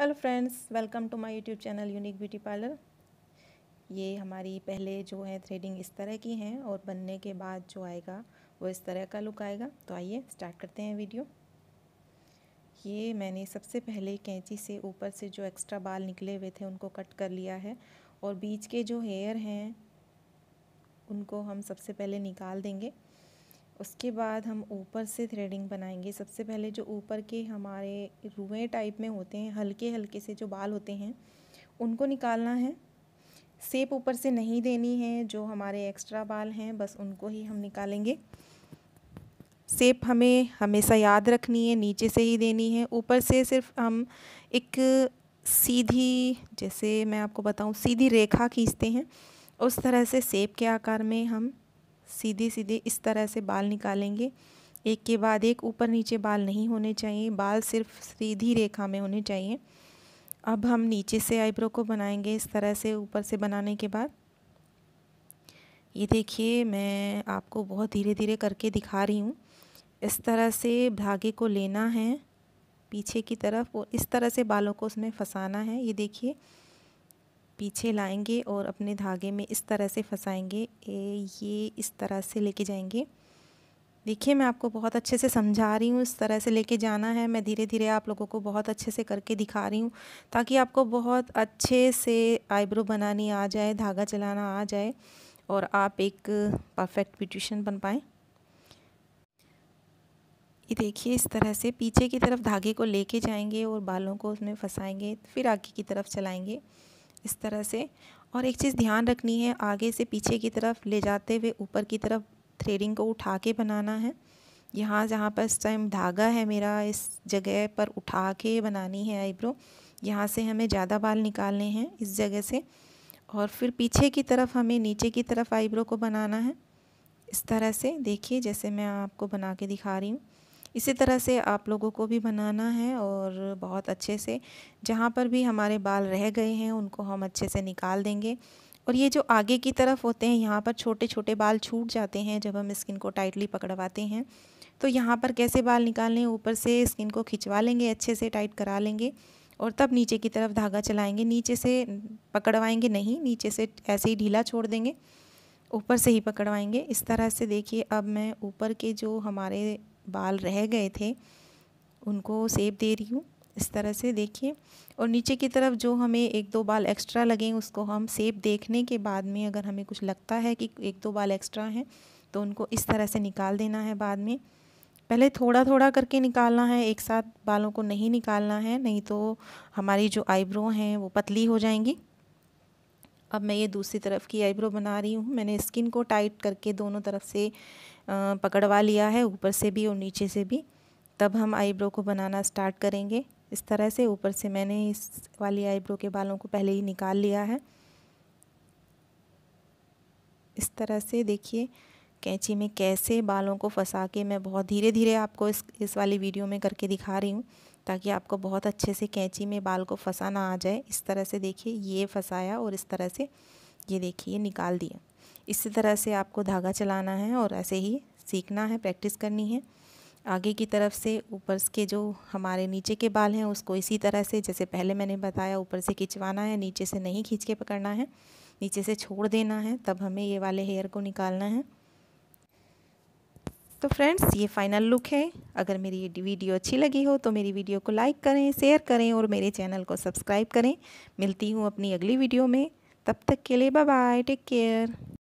hello friends welcome to my YouTube channel unique beauty parlour ये हमारी पहले जो है थ्रेडिंग इस तरह की हैं और बनने के बाद जो आएगा वो इस तरह का लुक आएगा तो आइए स्टार्ट करते हैं वीडियो ये मैंने सबसे पहले कैंची से ऊपर से जो एक्स्ट्रा बाल निकले हुए थे उनको कट कर लिया है और बीच के जो हेयर हैं उनको हम सबसे पहले निकाल देंगे उसके बाद हम ऊपर से थ्रेडिंग बनाएंगे सबसे पहले जो ऊपर के हमारे रुए टाइप में होते हैं हल्के हल्के से जो बाल होते हैं उनको निकालना है सेप ऊपर से नहीं देनी है जो हमारे एक्स्ट्रा बाल हैं बस उनको ही हम निकालेंगे सेप हमें हमेशा याद रखनी है नीचे से ही देनी है ऊपर से सिर्फ हम एक सीधी जैसे मैं आपको बताऊं सीधी रेखा खींचते हैं उस तरह से सेप के आकार में हम सीधे सीधे इस तरह से बाल निकालेंगे एक के बाद एक ऊपर नीचे बाल नहीं होने चाहिए बाल सिर्फ सीधी रेखा में होने चाहिए अब हम नीचे से आईब्रो को बनाएंगे इस तरह से ऊपर से बनाने के बाद ये देखिए मैं आपको बहुत धीरे धीरे करके दिखा रही हूँ इस तरह से धागे को लेना है पीछे की तरफ और इस तरह से बालों को उसमें फंसाना है ये देखिए पीछे लाएंगे और अपने धागे में इस तरह से फंसाएंगे ये इस तरह से लेके जाएंगे देखिए मैं आपको बहुत अच्छे से समझा रही हूँ इस तरह से लेके जाना है मैं धीरे धीरे आप लोगों को बहुत अच्छे से करके दिखा रही हूँ ताकि आपको बहुत अच्छे से आईब्रो बनानी आ जाए धागा चलाना आ जाए और आप एक परफेक्ट ब्यूटिशन बन पाएँ ये देखिए इस तरह से पीछे की तरफ धागे को लेके जाएंगे और बालों को उसमें फंसाएंगे फिर आगे की तरफ चलाएंगे इस तरह से और एक चीज़ ध्यान रखनी है आगे से पीछे की तरफ ले जाते हुए ऊपर की तरफ थ्रेडिंग को उठा के बनाना है यहाँ जहाँ पर इस टाइम धागा है मेरा इस जगह पर उठा के बनानी है आईब्रो यहाँ से हमें ज़्यादा बाल निकालने हैं इस जगह से और फिर पीछे की तरफ हमें नीचे की तरफ आईब्रो को बनाना है इस तरह से देखिए जैसे मैं आपको बना के दिखा रही हूँ इसी तरह से आप लोगों को भी बनाना है और बहुत अच्छे से जहाँ पर भी हमारे बाल रह गए हैं उनको हम अच्छे से निकाल देंगे और ये जो आगे की तरफ होते हैं यहाँ पर छोटे छोटे बाल छूट जाते हैं जब हम स्किन को टाइटली पकड़वाते हैं तो यहाँ पर कैसे बाल निकालने ऊपर से स्किन को खिंचवा लेंगे अच्छे से टाइट करा लेंगे और तब नीचे की तरफ धागा चलाएंगे नीचे से पकड़वाएंगे नहीं नीचे से ऐसे ही ढीला छोड़ देंगे ऊपर से ही पकड़वाएंगे इस तरह से देखिए अब मैं ऊपर के जो हमारे बाल रह गए थे उनको सेब दे रही हूँ इस तरह से देखिए और नीचे की तरफ जो हमें एक दो बाल एक्स्ट्रा लगें उसको हम सेब देखने के बाद में अगर हमें कुछ लगता है कि एक दो बाल एक्स्ट्रा हैं तो उनको इस तरह से निकाल देना है बाद में पहले थोड़ा थोड़ा करके निकालना है एक साथ बालों को नहीं निकालना है नहीं तो हमारी जो आईब्रो हैं वो पतली हो जाएंगी अब मैं ये दूसरी तरफ की आईब्रो बना रही हूँ मैंने स्किन को टाइट करके दोनों तरफ से पकड़वा लिया है ऊपर से भी और नीचे से भी तब हम आईब्रो को बनाना स्टार्ट करेंगे इस तरह से ऊपर से मैंने इस वाली आईब्रो के बालों को पहले ही निकाल लिया है इस तरह से देखिए कैंची में कैसे बालों को फंसा के मैं बहुत धीरे धीरे आपको इस इस वाली वीडियो में करके दिखा रही हूँ ताकि आपको बहुत अच्छे से कैंची में बाल को फंसा ना आ जाए इस तरह से देखिए ये फंसाया और इस तरह से ये देखिए ये निकाल दिया इसी तरह से आपको धागा चलाना है और ऐसे ही सीखना है प्रैक्टिस करनी है आगे की तरफ से ऊपर के जो हमारे नीचे के बाल हैं उसको इसी तरह से जैसे पहले मैंने बताया ऊपर से खिंचवाना है नीचे से नहीं खींच के पकड़ना है नीचे से छोड़ देना है तब हमें ये वाले हेयर को निकालना है तो फ्रेंड्स ये फाइनल लुक है अगर मेरी ये वीडियो अच्छी लगी हो तो मेरी वीडियो को लाइक करें शेयर करें और मेरे चैनल को सब्सक्राइब करें मिलती हूँ अपनी अगली वीडियो में तब तक के लिए बाय बाय टेक केयर